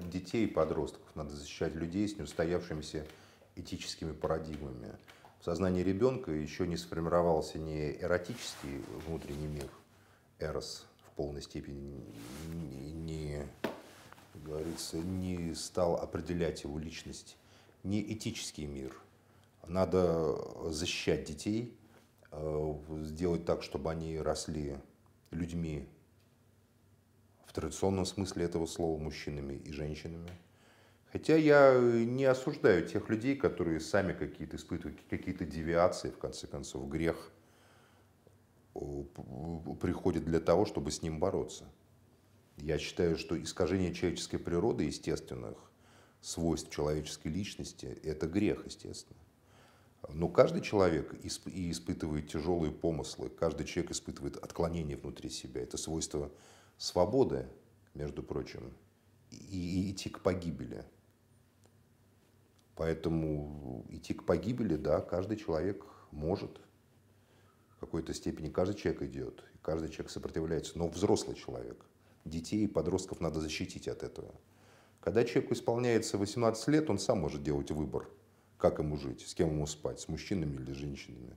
детей и подростков, надо защищать людей с неустоявшимися этическими парадигмами. В сознании ребенка еще не сформировался не эротический внутренний мир, эрос в полной степени не, говорится, не стал определять его личность, не этический мир. Надо защищать детей, э, сделать так, чтобы они росли людьми традиционном смысле этого слова мужчинами и женщинами. Хотя я э, не осуждаю тех людей, которые сами какие-то испытывают какие-то девиации, в конце концов, грех приходит для того, чтобы с ним бороться. Я считаю, что искажение человеческой природы, естественных свойств человеческой личности, это грех, естественно. Но каждый человек исп и испытывает тяжелые помыслы, каждый человек испытывает отклонение внутри себя. Это свойство свободы, между прочим, и, и идти к погибели. Поэтому идти к погибели, да, каждый человек может. В какой-то степени каждый человек идет, каждый человек сопротивляется, но взрослый человек. Детей и подростков надо защитить от этого. Когда человеку исполняется 18 лет, он сам может делать выбор, как ему жить, с кем ему спать, с мужчинами или женщинами.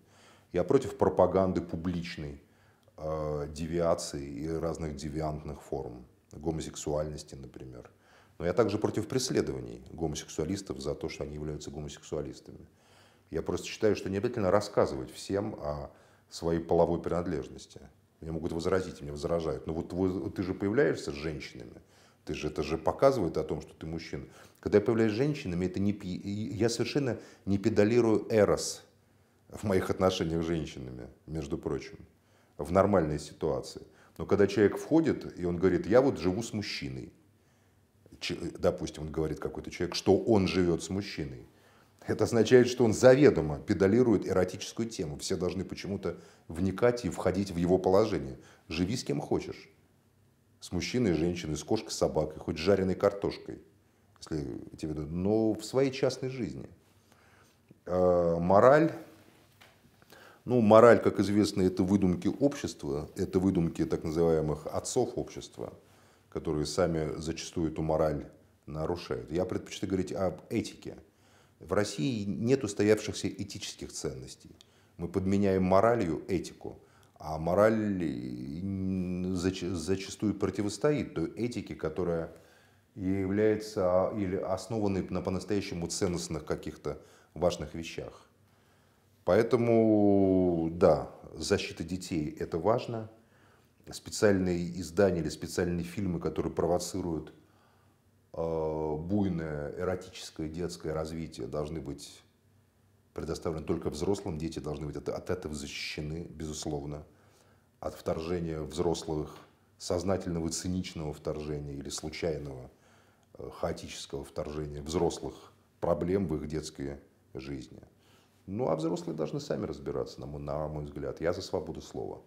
Я против пропаганды публичной, Э, девиаций и разных девиантных форм, гомосексуальности, например. Но я также против преследований гомосексуалистов за то, что они являются гомосексуалистами. Я просто считаю, что не обязательно рассказывать всем о своей половой принадлежности. Мне могут возразить, мне возражают. Но «Ну вот, вот ты же появляешься с женщинами, ты же это же показывает о том, что ты мужчина. Когда я появляюсь с женщинами, это не, я совершенно не педалирую эрос в моих отношениях с женщинами, между прочим в нормальной ситуации. Но когда человек входит, и он говорит, я вот живу с мужчиной, допустим, он говорит какой-то человек, что он живет с мужчиной, это означает, что он заведомо педалирует эротическую тему. Все должны почему-то вникать и входить в его положение. Живи с кем хочешь. С мужчиной, с женщиной, с кошкой, с собакой, хоть с жареной картошкой, если тебе но в своей частной жизни. Э, мораль ну, мораль, как известно, это выдумки общества, это выдумки так называемых отцов общества, которые сами зачастую эту мораль нарушают. Я предпочитаю говорить об этике. В России нет устоявшихся этических ценностей. Мы подменяем моралью этику, а мораль зачастую противостоит той этике, которая является а, или основанной на по-настоящему ценностных каких-то важных вещах. Поэтому, да, защита детей – это важно. Специальные издания или специальные фильмы, которые провоцируют э, буйное эротическое детское развитие, должны быть предоставлены только взрослым. Дети должны быть от этого защищены, безусловно, от вторжения взрослых, сознательного циничного вторжения или случайного э, хаотического вторжения взрослых проблем в их детские жизни. Ну а взрослые должны сами разбираться, на мой, на мой взгляд. Я за свободу слова.